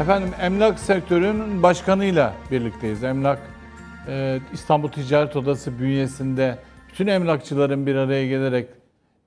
Efendim emlak sektörünün başkanıyla birlikteyiz. Emlak e, İstanbul Ticaret Odası bünyesinde bütün emlakçıların bir araya gelerek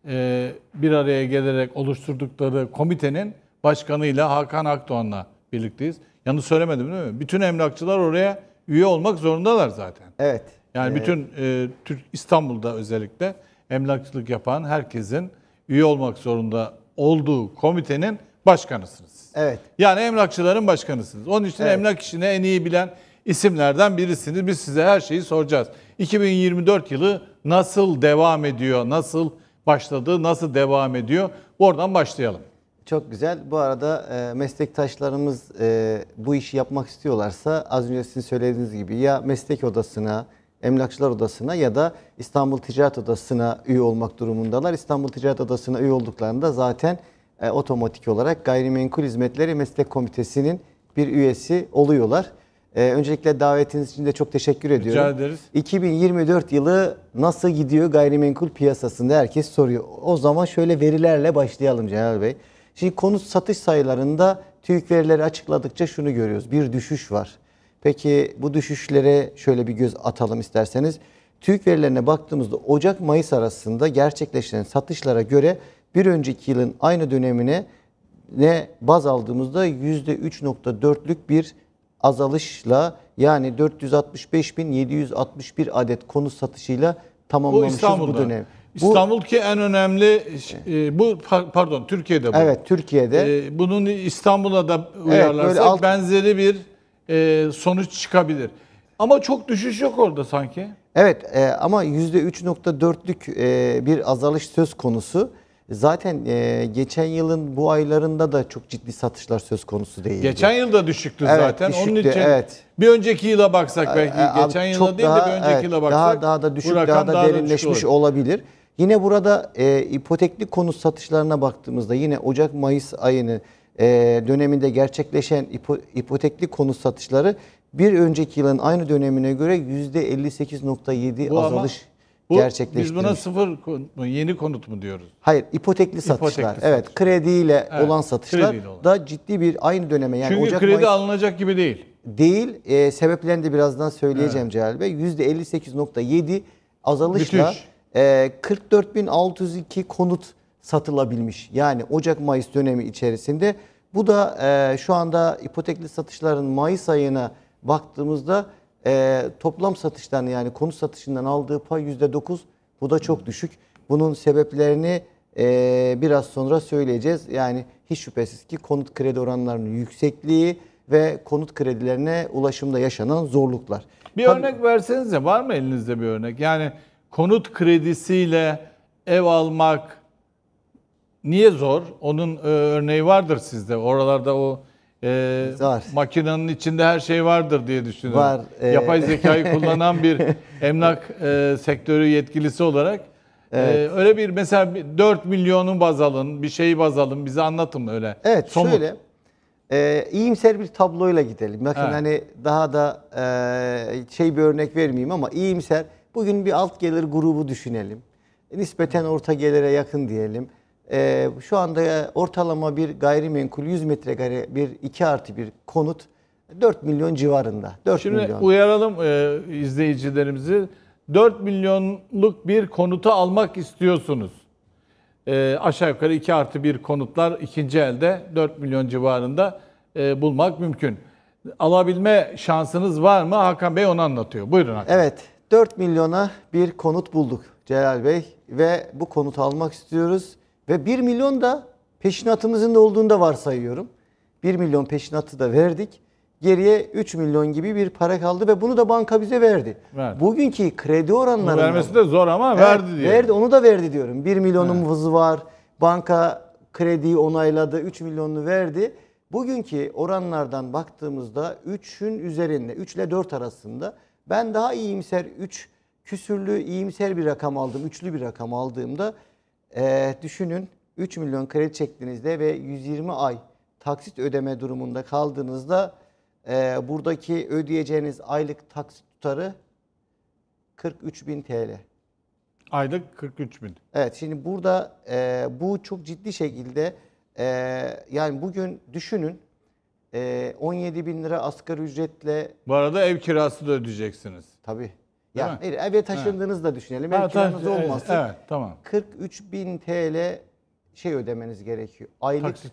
e, bir araya gelerek oluşturdukları komitenin başkanıyla Hakan Akdoğan'la birlikteyiz. Yanlış söylemedim değil mi? Bütün emlakçılar oraya üye olmak zorundalar zaten. Evet. Yani evet. bütün e, Türk İstanbul'da özellikle emlakçılık yapan herkesin üye olmak zorunda olduğu komitenin başkanısınız. Evet. Yani emlakçıların başkanısınız. Onun için evet. emlak işini en iyi bilen isimlerden birisiniz. Biz size her şeyi soracağız. 2024 yılı nasıl devam ediyor? Nasıl başladı? Nasıl devam ediyor? Oradan başlayalım. Çok güzel. Bu arada e, meslektaşlarımız e, bu işi yapmak istiyorlarsa az önce sizin söylediğiniz gibi ya meslek odasına, emlakçılar odasına ya da İstanbul Ticaret Odası'na üye olmak durumundalar. İstanbul Ticaret Odası'na üye olduklarında zaten e, otomatik olarak Gayrimenkul Hizmetleri Meslek Komitesi'nin bir üyesi oluyorlar. E, öncelikle davetiniz için de çok teşekkür ediyorum. Rica ederiz. 2024 yılı nasıl gidiyor gayrimenkul piyasasında herkes soruyor. O zaman şöyle verilerle başlayalım Celal Bey. Şimdi konut satış sayılarında TÜİK verileri açıkladıkça şunu görüyoruz. Bir düşüş var. Peki bu düşüşlere şöyle bir göz atalım isterseniz. TÜİK verilerine baktığımızda Ocak-Mayıs arasında gerçekleşen satışlara göre bir önceki yılın aynı dönemine ne baz aldığımızda %3.4'lük bir azalışla yani 465.761 adet konu satışıyla tamamlamışız bu, bu dönem. İstanbul bu, ki en önemli e, bu pardon Türkiye'de bu. Evet Türkiye'de. E, bunun İstanbul'a da uyarlarsak evet, alt... benzeri bir e, sonuç çıkabilir. Ama çok düşüş yok orada sanki. Evet e, ama %3.4'lük e, bir azalış söz konusu. Zaten e, geçen yılın bu aylarında da çok ciddi satışlar söz konusu değildi. Geçen yılda düşüktü Evet, zaten. düşüktü, Onun için evet. bir önceki yıla baksak belki. abi e, geçen yıla çok değil de bir önceki evet, yıla baksak. Daha, daha da düşük, rakam daha da derinleşmiş olur. olabilir. Yine burada e, ipotekli konut satışlarına baktığımızda yine Ocak-Mayıs ayını e, döneminde gerçekleşen ipo- ipotekli konut satışları bir önceki yılın aynı dönemine göre %58.7 azalış ama bu, gerçekleştirmiş. Biz buna sıfır mu, yeni konut mu diyoruz? Hayır, ipotekli satışlar. Ipotekli evet, satışlar. krediyle evet, olan satışlar krediyle olan. da ciddi bir aynı döneme yani Çünkü Ocak kredi Mayıs... alınacak gibi değil. Değil. E, sebeplerini de birazdan söyleyeceğim evet. Celal Bey. %58.7 azalışla e, 44.602 konut satılabilmiş. Yani Ocak Mayıs dönemi içerisinde bu da e, şu anda ipotekli satışların Mayıs ayına baktığımızda e, toplam satıştan yani konut satışından aldığı pay %9. Bu da çok düşük. Bunun sebeplerini e, biraz sonra söyleyeceğiz. Yani hiç şüphesiz ki konut kredi oranlarının yüksekliği ve konut kredilerine ulaşımda yaşanan zorluklar. Bir Tabii, örnek de var mı elinizde bir örnek? Yani konut kredisiyle ev almak niye zor? Onun e, örneği vardır sizde. Oralarda o e, ee, var. makinenin içinde her şey vardır diye düşünüyorum. Var. E... Yapay zekayı kullanan bir emlak e, sektörü yetkilisi olarak e, Evet. Ee, öyle bir mesela 4 milyonun baz alın, bir şeyi baz alın, bize anlatın öyle. Evet Somut. şöyle, e, iyimser bir tabloyla gidelim. Bakın evet. hani daha da e, şey bir örnek vermeyeyim ama iyimser, bugün bir alt gelir grubu düşünelim. Nispeten orta gelire yakın diyelim e, şu anda e, ortalama bir gayrimenkul 100 metrekare bir 2 artı bir konut 4 milyon civarında. 4 Şimdi milyon. uyaralım e, izleyicilerimizi. 4 milyonluk bir konutu almak istiyorsunuz. E, aşağı yukarı 2 artı 1 konutlar ikinci elde 4 milyon civarında e, bulmak mümkün. Alabilme şansınız var mı? Hakan Bey onu anlatıyor. Buyurun Hakan. Evet 4 milyona bir konut bulduk Celal Bey ve bu konut almak istiyoruz. Ve 1 milyon da peşinatımızın da olduğunda da varsayıyorum. 1 milyon peşinatı da verdik. Geriye 3 milyon gibi bir para kaldı ve bunu da banka bize verdi. Verdi. Bugünkü kredi oranları... Vermesi de zor ama evet, verdi diyor. Verdi, onu da verdi diyorum. 1 milyonumuz evet. var. Banka krediyi onayladı. 3 milyonunu verdi. Bugünkü oranlardan baktığımızda 3'ün üzerinde, 3 ile 4 arasında ben daha iyimser 3 küsürlü iyimser bir rakam aldım, üçlü bir rakam aldığımda e, düşünün 3 milyon kredi çektiğinizde ve 120 ay taksit ödeme durumunda kaldığınızda e, buradaki ödeyeceğiniz aylık taksit tutarı 43 bin TL. Aylık 43 bin. Evet şimdi burada e, bu çok ciddi şekilde e, yani bugün düşünün e, 17 bin lira asgari ücretle. Bu arada ev kirası da ödeyeceksiniz. Tabii. Ya hayır, eve taşındığınız evet. da düşünelim. Ev ha, kiranız olmasın. Evet, tamam. 43 bin TL şey ödemeniz gerekiyor. Aylık taksit.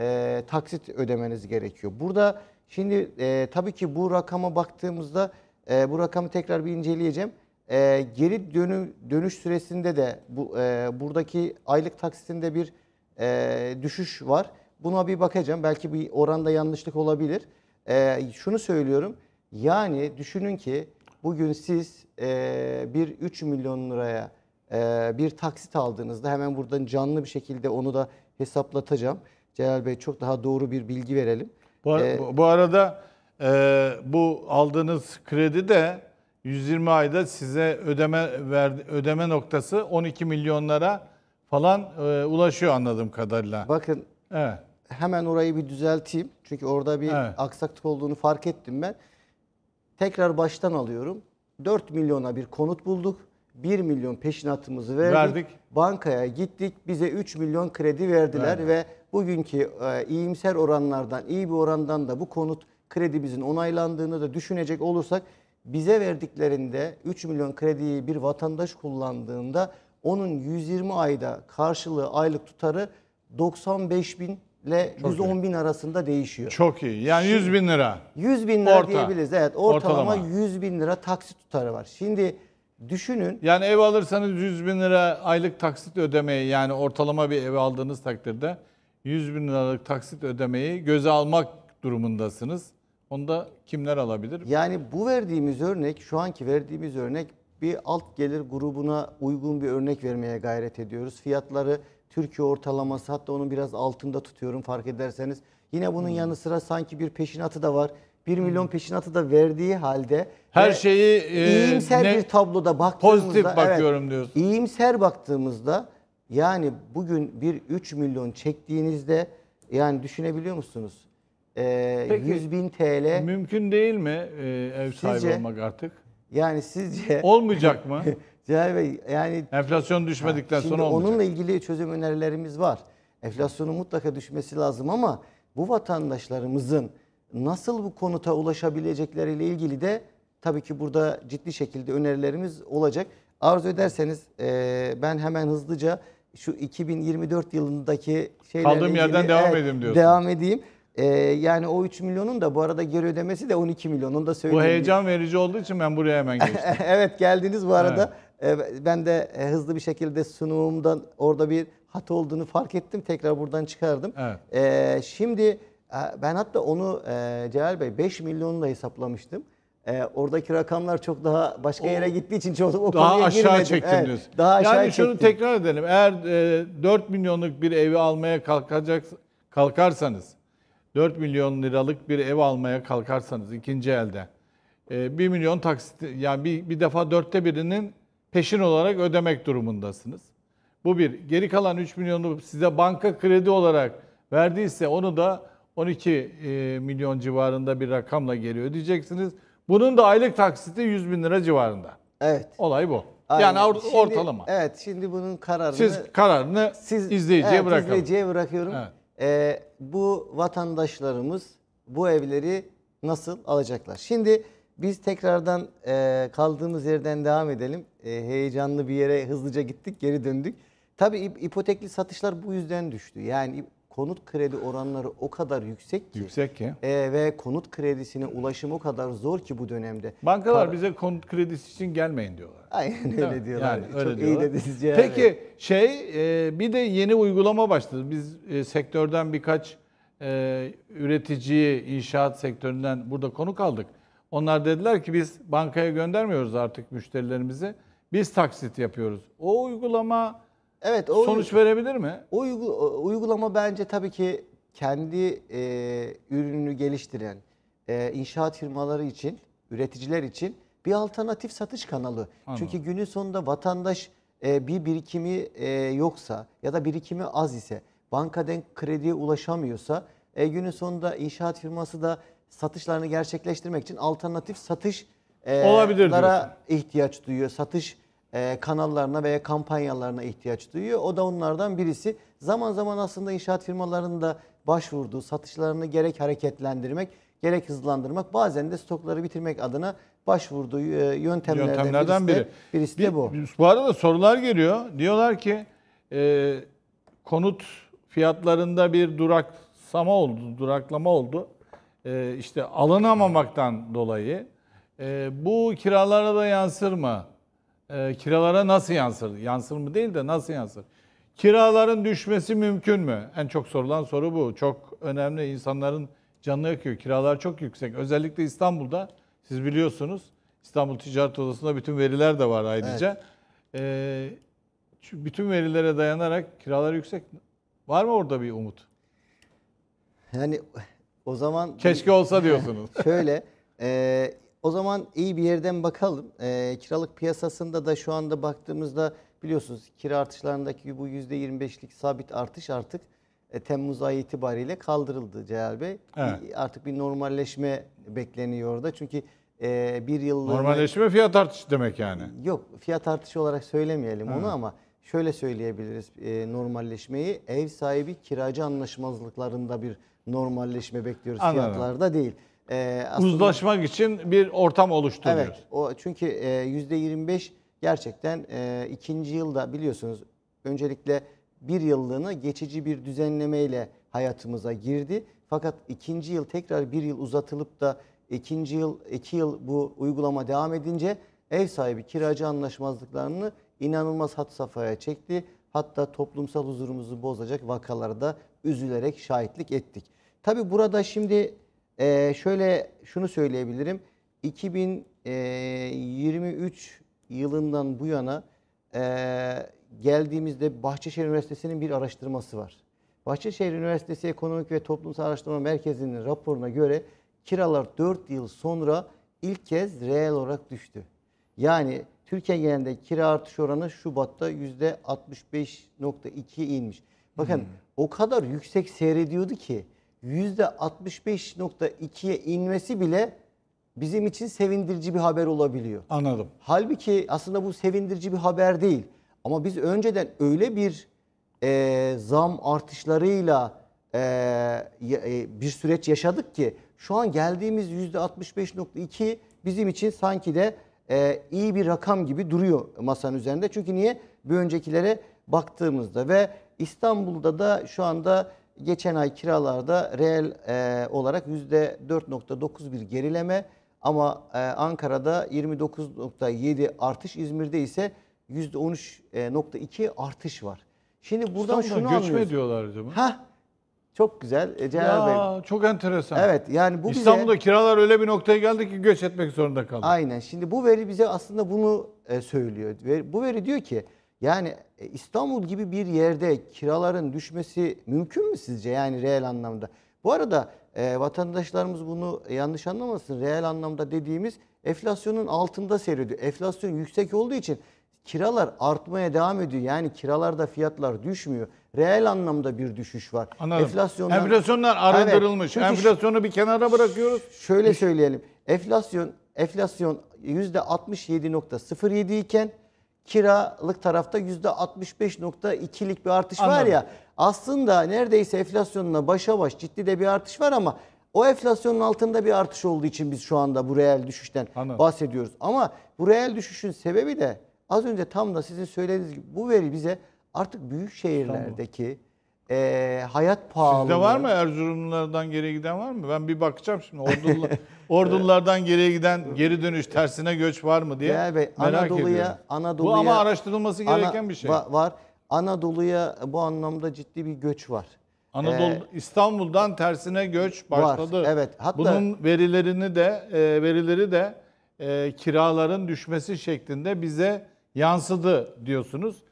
E, taksit ödemeniz gerekiyor. Burada şimdi e, tabii ki bu rakama baktığımızda e, bu rakamı tekrar bir inceleyeceğim. E, geri dönü, dönüş süresinde de bu e, buradaki aylık taksitinde bir e, düşüş var. Buna bir bakacağım. Belki bir oranda yanlışlık olabilir. E, şunu söylüyorum. Yani düşünün ki Bugün siz e, bir 3 milyon liraya e, bir taksit aldığınızda hemen buradan canlı bir şekilde onu da hesaplatacağım. Celal Bey çok daha doğru bir bilgi verelim. Bu, ee, bu arada e, bu aldığınız kredi de 120 ayda size ödeme verdi, ödeme noktası 12 milyonlara falan e, ulaşıyor anladığım kadarıyla. Bakın evet. hemen orayı bir düzelteyim. Çünkü orada bir evet. aksaklık olduğunu fark ettim ben. Tekrar baştan alıyorum. 4 milyona bir konut bulduk. 1 milyon peşinatımızı verdik. verdik. Bankaya gittik. Bize 3 milyon kredi verdiler Verdi. ve bugünkü e, iyimser oranlardan, iyi bir orandan da bu konut kredimizin onaylandığını da düşünecek olursak bize verdiklerinde 3 milyon krediyi bir vatandaş kullandığında onun 120 ayda karşılığı aylık tutarı 95 bin ile Çok 110 iyi. bin arasında değişiyor. Çok iyi. Yani Şimdi, 100 bin lira. 100 bin lira Orta. diyebiliriz. Evet ortalama, ortalama 100 bin lira taksit tutarı var. Şimdi düşünün. Yani ev alırsanız 100 bin lira aylık taksit ödemeyi yani ortalama bir ev aldığınız takdirde 100 bin liralık taksit ödemeyi göze almak durumundasınız. Onu da kimler alabilir? Yani bu verdiğimiz örnek, şu anki verdiğimiz örnek bir alt gelir grubuna uygun bir örnek vermeye gayret ediyoruz. Fiyatları Türkiye ortalaması hatta onun biraz altında tutuyorum fark ederseniz. Yine bunun hmm. yanı sıra sanki bir peşinatı da var. 1 hmm. milyon peşinatı da verdiği halde her şeyi e, iyimser ne, bir tabloda baktığımızda pozitif bakıyorum evet, diyorsun. İyimser baktığımızda yani bugün bir 3 milyon çektiğinizde yani düşünebiliyor musunuz? Ee, Peki, 100 bin TL. Mümkün değil mi e, ev sahibi sizce, olmak artık? Yani sizce olmayacak mı? Celal Bey yani... Enflasyon düşmedikten ha, sonra olmayacak. Onunla ilgili çözüm önerilerimiz var. Enflasyonun mutlaka düşmesi lazım ama bu vatandaşlarımızın nasıl bu konuta ulaşabilecekleriyle ilgili de tabii ki burada ciddi şekilde önerilerimiz olacak. Arzu ederseniz e, ben hemen hızlıca şu 2024 yılındaki şeylerle Kaldığım yerden devam evet, edeyim diyorsun. Devam edeyim. Ee, yani o 3 milyonun da bu arada geri ödemesi de 12 milyonun da söyleyeyim. Bu heyecan verici olduğu için ben buraya hemen geçtim. evet geldiniz bu arada. Evet. E, ben de e, hızlı bir şekilde sunumumdan orada bir hat olduğunu fark ettim. Tekrar buradan çıkardım. Evet. E, şimdi ben hatta onu Celal Bey 5 milyonla hesaplamıştım. E, oradaki rakamlar çok daha başka yere gittiği için çok o daha konuya aşağı girmedim. çektim evet, Daha aşağı yani çektim. şunu tekrar edelim. Eğer e, 4 milyonluk bir evi almaya kalkacak kalkarsanız 4 milyon liralık bir ev almaya kalkarsanız ikinci elde e, 1 milyon taksit yani bir, bir defa dörtte birinin peşin olarak ödemek durumundasınız. Bu bir. Geri kalan 3 milyonu size banka kredi olarak verdiyse onu da 12 e, milyon civarında bir rakamla geri ödeyeceksiniz. Bunun da aylık taksiti 100 bin lira civarında. Evet. Olay bu. Aynen. Yani or- şimdi, ortalama. Evet. Şimdi bunun kararını siz kararını siz, izleyiciye evet, bırakalım. izleyiciye bırakıyorum. Evet. Ee, bu vatandaşlarımız bu evleri nasıl alacaklar? Şimdi biz tekrardan e, kaldığımız yerden devam edelim. E, heyecanlı bir yere hızlıca gittik, geri döndük. Tabii ipotekli satışlar bu yüzden düştü. Yani konut kredi oranları o kadar yüksek ki. Yüksek ki. E, ve konut kredisine ulaşım o kadar zor ki bu dönemde. Bankalar Para... bize konut kredisi için gelmeyin diyorlar. Aynen öyle Değil mi? diyorlar. Yani, Çok öyle iyi diyorlar. dediniz Peki abi. şey e, bir de yeni uygulama başladı. Biz e, sektörden birkaç e, üretici inşaat sektöründen burada konuk aldık. Onlar dediler ki biz bankaya göndermiyoruz artık müşterilerimizi. Biz taksit yapıyoruz. O uygulama evet o sonuç verebilir mi? O uygulama bence tabii ki kendi e, ürününü geliştiren e, inşaat firmaları için, üreticiler için bir alternatif satış kanalı. Anladım. Çünkü günün sonunda vatandaş e, bir birikimi e, yoksa ya da birikimi az ise, bankadan krediye ulaşamıyorsa e, günün sonunda inşaat firması da satışlarını gerçekleştirmek için alternatif satış e, olabilirlere ihtiyaç duyuyor. Satış e, kanallarına veya kampanyalarına ihtiyaç duyuyor. O da onlardan birisi. Zaman zaman aslında inşaat firmalarının da başvurduğu satışlarını gerek hareketlendirmek, gerek hızlandırmak, bazen de stokları bitirmek adına başvurduğu e, yöntemlerden, yöntemlerden birisi, de, biri. birisi de bu. Bu arada sorular geliyor. Diyorlar ki e, konut fiyatlarında bir duraksama oldu, duraklama oldu. Ee, işte alınamamaktan dolayı ee, bu kiralara da yansır mı? Ee, kiralara nasıl yansır? Yansır mı değil de nasıl yansır? Kiraların düşmesi mümkün mü? En çok sorulan soru bu. Çok önemli. insanların canını yakıyor. Kiralar çok yüksek. Özellikle İstanbul'da siz biliyorsunuz İstanbul Ticaret Odası'nda bütün veriler de var ayrıca. Evet. E, bütün verilere dayanarak kiralar yüksek. Var mı orada bir umut? Yani o zaman keşke olsa diyorsunuz. şöyle e, o zaman iyi bir yerden bakalım. E, kiralık piyasasında da şu anda baktığımızda biliyorsunuz kira artışlarındaki bu yüzde %25'lik sabit artış artık e, Temmuz ayı itibariyle kaldırıldı Celal Bey. Evet. Artık bir normalleşme bekleniyor orada. Çünkü e, bir yıl... Normalleşme fiyat artışı demek yani. Yok fiyat artışı olarak söylemeyelim evet. onu ama şöyle söyleyebiliriz e, normalleşmeyi. Ev sahibi kiracı anlaşmazlıklarında bir normalleşme bekliyoruz Anladım. fiyatlarda değil. E, aslında, Uzlaşmak için bir ortam oluşturuyoruz. Evet. O çünkü e, yüzde %25 gerçekten e, ikinci yılda biliyorsunuz öncelikle bir yıllığını geçici bir düzenlemeyle hayatımıza girdi. Fakat ikinci yıl tekrar bir yıl uzatılıp da ikinci yıl iki yıl bu uygulama devam edince ev sahibi kiracı anlaşmazlıklarını inanılmaz hat safhaya çekti hatta toplumsal huzurumuzu bozacak vakalara da üzülerek şahitlik ettik. Tabi burada şimdi e, şöyle şunu söyleyebilirim. 2023 e, yılından bu yana e, geldiğimizde Bahçeşehir Üniversitesi'nin bir araştırması var. Bahçeşehir Üniversitesi Ekonomik ve Toplumsal Araştırma Merkezi'nin raporuna göre kiralar 4 yıl sonra ilk kez reel olarak düştü. Yani Türkiye genelinde kira artış oranı Şubat'ta %65.2 inmiş. Bakın hmm. o kadar yüksek seyrediyordu ki %65.2'ye inmesi bile bizim için sevindirici bir haber olabiliyor. Anladım. Halbuki aslında bu sevindirici bir haber değil. Ama biz önceden öyle bir e, zam artışlarıyla e, e, bir süreç yaşadık ki şu an geldiğimiz %65.2 bizim için sanki de e, iyi bir rakam gibi duruyor masanın üzerinde. Çünkü niye? Bir öncekilere baktığımızda ve İstanbul'da da şu anda geçen ay kiralarda reel e, olarak %4.9 bir gerileme ama e, Ankara'da 29.7 artış, İzmir'de ise %13.2 e, artış var. Şimdi buradan İstanbul'dan şunu göçme anlıyoruz. diyorlar hocam. Heh, çok güzel. E, Bey. Çok enteresan. Evet yani bu İstanbul'da bize, kiralar öyle bir noktaya geldi ki göç etmek zorunda kaldı. Aynen. Şimdi bu veri bize aslında bunu e, söylüyor. bu veri diyor ki yani e, İstanbul gibi bir yerde kiraların düşmesi mümkün mü sizce? Yani reel anlamda. Bu arada e, vatandaşlarımız bunu yanlış anlamasın. Reel anlamda dediğimiz enflasyonun altında seyrediyor. Enflasyon yüksek olduğu için kiralar artmaya devam ediyor. Yani kiralarda fiyatlar düşmüyor. Reel anlamda bir düşüş var. Anladım. Enflasyondan, Enflasyonlar arındırılmış. Evet, Enflasyonu bir kenara bırakıyoruz. Şöyle söyleyelim. Enflasyon enflasyon %67.07 iken kiralık tarafta %65.2'lik bir artış Anladım. var ya. Aslında neredeyse enflasyonla başa baş ciddi de bir artış var ama o enflasyonun altında bir artış olduğu için biz şu anda bu reel düşüşten Anladım. bahsediyoruz. Ama bu reel düşüşün sebebi de Az önce tam da sizin söylediğiniz gibi bu veri bize artık büyük şehirlerdeki e, hayat pahalılığı... Sizde var mı Erzurumlulardan geriye giden var mı? Ben bir bakacağım şimdi Ordulu, Ordululardan geriye giden geri dönüş tersine göç var mı diye Bey, merak Anadolu'ya, ediyorum. Anadolu'ya, Bu ama araştırılması gereken ana, bir şey. Va, var. Anadolu'ya bu anlamda ciddi bir göç var. Anadolu ee, İstanbul'dan tersine göç başladı. Var, evet. Hatta bunun verilerini de e, verileri de e, kiraların düşmesi şeklinde bize yansıdı diyorsunuz.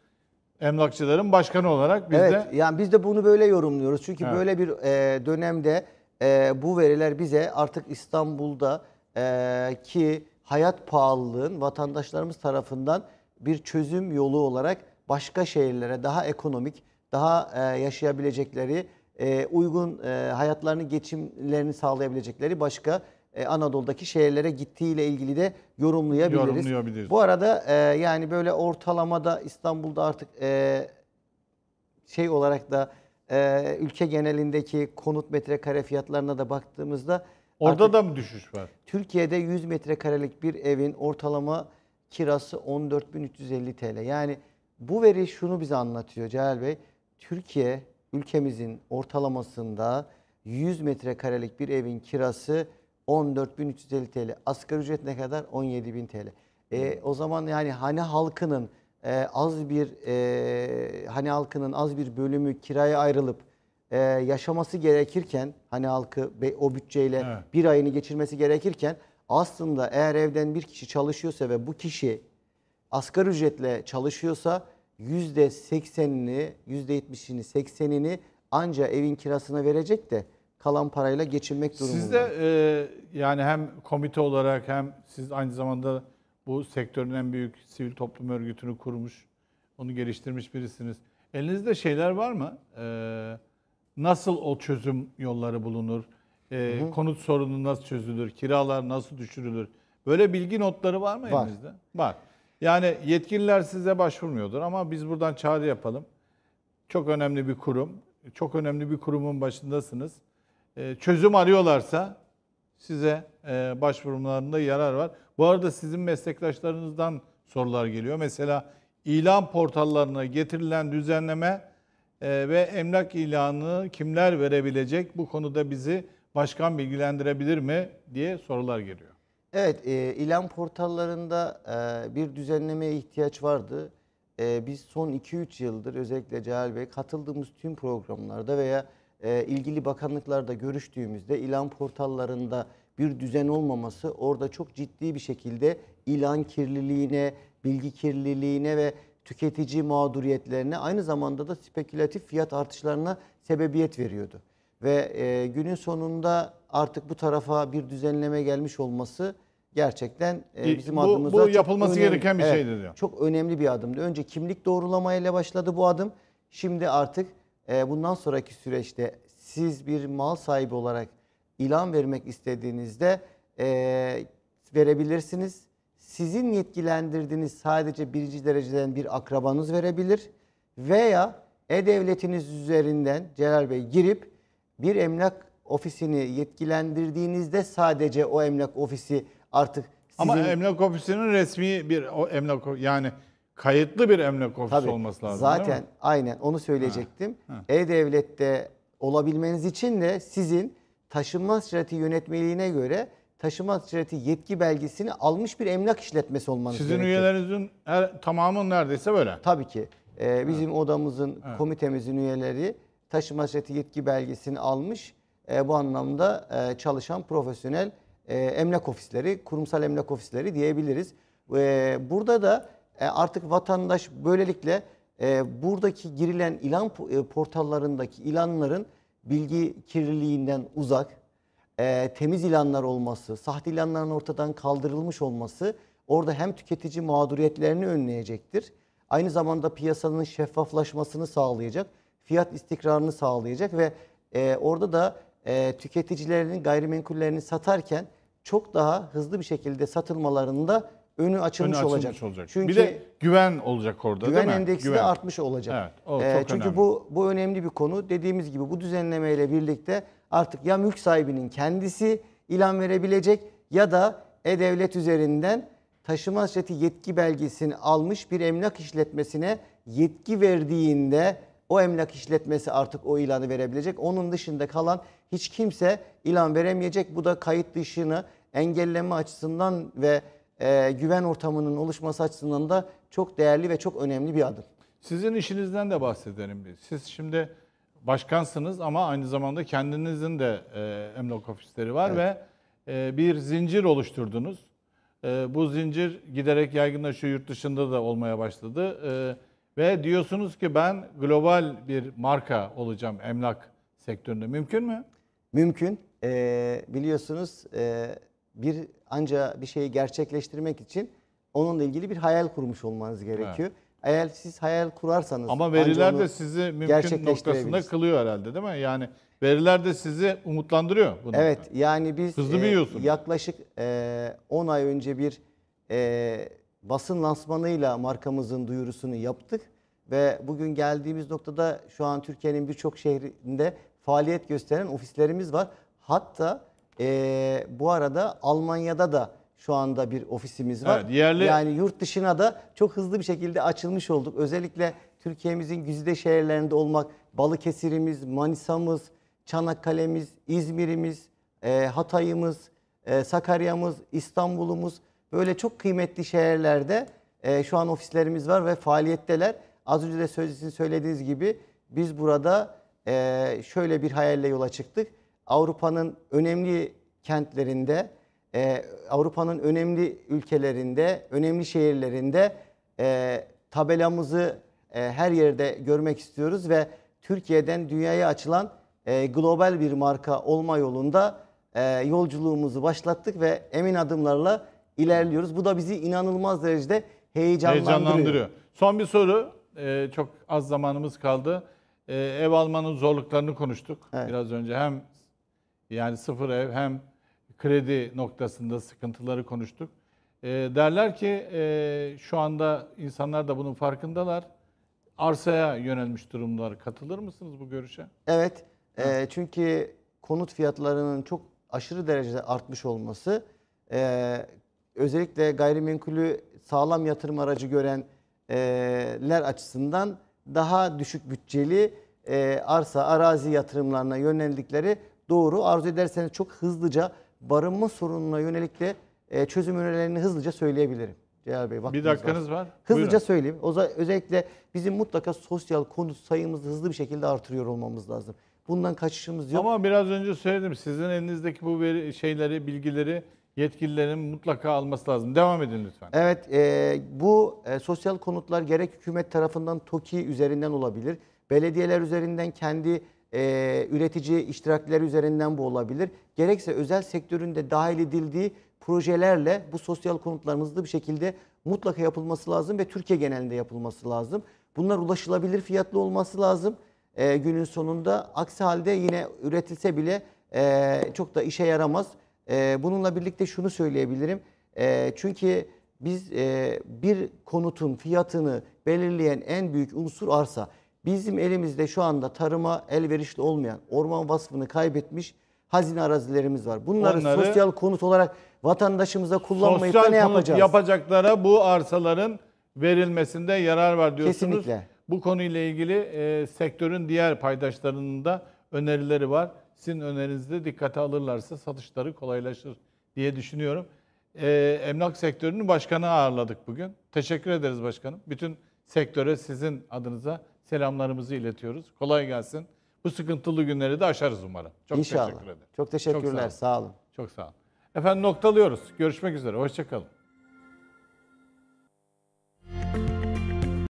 Emlakçıların başkanı olarak biz evet, de... yani biz de bunu böyle yorumluyoruz. Çünkü evet. böyle bir e, dönemde e, bu veriler bize artık İstanbul'da e, ki hayat pahalılığın vatandaşlarımız tarafından bir çözüm yolu olarak başka şehirlere daha ekonomik, daha e, yaşayabilecekleri, e, uygun e, hayatlarını, geçimlerini sağlayabilecekleri başka e, Anadolu'daki şehirlere gittiğiyle ilgili de yorumlayabiliriz. Bu arada e, yani böyle ortalamada İstanbul'da artık e, şey olarak da e, ülke genelindeki konut metrekare fiyatlarına da baktığımızda Orada da mı düşüş var? Türkiye'de 100 metrekarelik bir evin ortalama kirası 14.350 TL. Yani bu veri şunu bize anlatıyor Celal Bey. Türkiye ülkemizin ortalamasında 100 metrekarelik bir evin kirası 14.350 TL. Asgari ücret ne kadar? 17.000 TL. E, o zaman yani hani halkının e, az bir e, hane halkının az bir bölümü kiraya ayrılıp e, yaşaması gerekirken hani halkı o bütçeyle evet. bir ayını geçirmesi gerekirken aslında eğer evden bir kişi çalışıyorsa ve bu kişi asgari ücretle çalışıyorsa yüzde seksenini, yüzde yetmişini, seksenini anca evin kirasına verecek de kalan parayla geçinmek durumunda. Siz de e, yani hem komite olarak hem siz aynı zamanda bu sektörün en büyük sivil toplum örgütünü kurmuş, onu geliştirmiş birisiniz. Elinizde şeyler var mı? E, nasıl o çözüm yolları bulunur? E, hı hı. Konut sorunu nasıl çözülür? Kiralar nasıl düşürülür? Böyle bilgi notları var mı var. elinizde? Var. Yani yetkililer size başvurmuyordur ama biz buradan çağrı yapalım. Çok önemli bir kurum. Çok önemli bir kurumun başındasınız. E, çözüm arıyorlarsa size e, başvurumlarında yarar var. Bu arada sizin meslektaşlarınızdan sorular geliyor. Mesela ilan portallarına getirilen düzenleme e, ve emlak ilanı kimler verebilecek? Bu konuda bizi başkan bilgilendirebilir mi diye sorular geliyor. Evet, ilan portallarında bir düzenlemeye ihtiyaç vardı. biz son 2-3 yıldır özellikle Cehal Bey katıldığımız tüm programlarda veya e, ilgili bakanlıklarda görüştüğümüzde ilan portallarında bir düzen olmaması orada çok ciddi bir şekilde ilan kirliliğine, bilgi kirliliğine ve tüketici mağduriyetlerine aynı zamanda da spekülatif fiyat artışlarına sebebiyet veriyordu. Ve e, günün sonunda artık bu tarafa bir düzenleme gelmiş olması gerçekten e, bizim bu, adımıza bu yapılması önemli, gereken bir evet, şeydi diyor. Çok önemli bir adımdı. Önce kimlik doğrulamayla başladı bu adım. Şimdi artık ee, bundan sonraki süreçte siz bir mal sahibi olarak ilan vermek istediğinizde e, verebilirsiniz. Sizin yetkilendirdiğiniz sadece birinci dereceden bir akrabanız verebilir veya e-devletiniz üzerinden Celal Bey girip bir emlak ofisini yetkilendirdiğinizde sadece o emlak ofisi artık sizin... Ama emlak ofisinin resmi bir o emlak yani Kayıtlı bir emlak ofisi Tabii, olması lazım Zaten aynen onu söyleyecektim. E-Devlet'te olabilmeniz için de sizin taşınma sırati yönetmeliğine göre taşıma sırati yetki belgesini almış bir emlak işletmesi olmanız gerekiyor. Sizin gerekiyor. üyelerinizin her, tamamı neredeyse böyle. Tabii ki. Ee, bizim odamızın, Evet. komitemizin üyeleri taşıma sırati yetki belgesini almış. Ee, bu anlamda e, çalışan profesyonel e, emlak ofisleri, kurumsal emlak ofisleri diyebiliriz. Ee, burada da e, artık vatandaş böylelikle e, buradaki girilen ilan e, portallarındaki ilanların bilgi kirliliğinden uzak, temiz ilanlar olması, sahte ilanların ortadan kaldırılmış olması orada hem tüketici mağduriyetlerini önleyecektir. Aynı zamanda piyasanın şeffaflaşmasını sağlayacak, fiyat istikrarını sağlayacak ve orada da e, tüketicilerin gayrimenkullerini satarken çok daha hızlı bir şekilde satılmalarını da önü açılmış, önü açılmış olacak. olacak. Çünkü bir de güven olacak orada güven değil mi? endeksi güven. de artmış olacak. Evet, o ee, çünkü önemli. bu bu önemli bir konu. Dediğimiz gibi bu düzenlemeyle birlikte artık ya mülk sahibinin kendisi ilan verebilecek ya da e-devlet üzerinden taşıma şirketi yetki belgesini almış bir emlak işletmesine yetki verdiğinde o emlak işletmesi artık o ilanı verebilecek. Onun dışında kalan hiç kimse ilan veremeyecek. Bu da kayıt dışını engelleme açısından ve e, güven ortamının oluşması açısından da çok değerli ve çok önemli bir adım. Sizin işinizden de bahsedelim biz. Siz şimdi başkansınız ama aynı zamanda kendinizin de e, emlak ofisleri var evet. ve e, bir zincir oluşturdunuz. bu zincir giderek yaygınlaşıyor, yurt dışında da olmaya başladı. ve diyorsunuz ki ben global bir marka olacağım emlak sektöründe. Mümkün mü? Mümkün. E, biliyorsunuz e, bir anca bir şeyi gerçekleştirmek için onunla ilgili bir hayal kurmuş olmanız gerekiyor. Evet. Eğer siz hayal kurarsanız Ama veriler de sizi mümkün noktasında kılıyor herhalde değil mi? Yani veriler de sizi umutlandırıyor bu Evet nokta. yani biz Hızlı e, biliyorsunuz. yaklaşık 10 e, ay önce bir e, basın lansmanıyla markamızın duyurusunu yaptık ve bugün geldiğimiz noktada şu an Türkiye'nin birçok şehrinde faaliyet gösteren ofislerimiz var. Hatta e, bu arada Almanya'da da şu anda bir ofisimiz var. Evet, yerli... Yani yurt dışına da çok hızlı bir şekilde açılmış olduk. Özellikle Türkiye'mizin güzide şehirlerinde olmak, Balıkesir'imiz, Manisa'mız, Çanakkale'miz, İzmir'imiz, e, Hatay'ımız, e, Sakarya'mız, İstanbul'umuz böyle çok kıymetli şehirlerde e, şu an ofislerimiz var ve faaliyetteler. Az önce de sözcüsün söylediğiniz gibi biz burada e, şöyle bir hayalle yola çıktık. Avrupa'nın önemli kentlerinde, e, Avrupa'nın önemli ülkelerinde, önemli şehirlerinde e, tabelamızı e, her yerde görmek istiyoruz ve Türkiye'den dünyaya açılan e, global bir marka olma yolunda e, yolculuğumuzu başlattık ve emin adımlarla ilerliyoruz. Bu da bizi inanılmaz derecede heyecanlandırıyor. heyecanlandırıyor. Son bir soru. Ee, çok az zamanımız kaldı. Ee, ev almanın zorluklarını konuştuk evet. biraz önce. Hem yani sıfır ev hem kredi noktasında sıkıntıları konuştuk. E, derler ki e, şu anda insanlar da bunun farkındalar. Arsaya yönelmiş durumlar. Katılır mısınız bu görüşe? Evet. E, çünkü konut fiyatlarının çok aşırı derecede artmış olması e, özellikle gayrimenkulü sağlam yatırım aracı görenler açısından daha düşük bütçeli e, arsa, arazi yatırımlarına yöneldikleri doğru. Arzu ederseniz çok hızlıca barınma sorununa yönelik de e, çözüm önerilerini hızlıca söyleyebilirim. Celal Bey Bir dakikanız var. var. Hızlıca Buyurun. söyleyeyim. O da özellikle bizim mutlaka sosyal konut sayımızı hızlı bir şekilde artırıyor olmamız lazım. Bundan kaçışımız yok. Ama biraz önce söyledim. Sizin elinizdeki bu veri, şeyleri, bilgileri yetkililerin mutlaka alması lazım. Devam edin lütfen. Evet, e, bu e, sosyal konutlar gerek hükümet tarafından TOKİ üzerinden olabilir. Belediyeler üzerinden kendi e, üretici iştirakleri üzerinden bu olabilir. Gerekse özel sektöründe dahil edildiği projelerle bu sosyal konutlarımızda bir şekilde mutlaka yapılması lazım ve Türkiye genelinde yapılması lazım. Bunlar ulaşılabilir fiyatlı olması lazım e, günün sonunda. Aksi halde yine üretilse bile e, çok da işe yaramaz. E, bununla birlikte şunu söyleyebilirim. E, çünkü biz e, bir konutun fiyatını belirleyen en büyük unsur arsa. Bizim elimizde şu anda tarıma elverişli olmayan, orman vasfını kaybetmiş hazine arazilerimiz var. Bunları Onları sosyal konut olarak vatandaşımıza kullanmayıp da ne yapacağız? yapacaklara bu arsaların verilmesinde yarar var diyorsunuz. Kesinlikle. Bu konuyla ilgili e, sektörün diğer paydaşlarının da önerileri var. Sizin önerinizde dikkate alırlarsa satışları kolaylaşır diye düşünüyorum. E, emlak sektörünün başkanı ağırladık bugün. Teşekkür ederiz başkanım. Bütün sektöre sizin adınıza selamlarımızı iletiyoruz. Kolay gelsin. Bu sıkıntılı günleri de aşarız umarım. Çok İnşallah. teşekkür ederim. Çok teşekkürler. Çok sağ olun. Sağ olun. Çok sağ olun. Efendim noktalıyoruz. Görüşmek üzere. Hoşçakalın.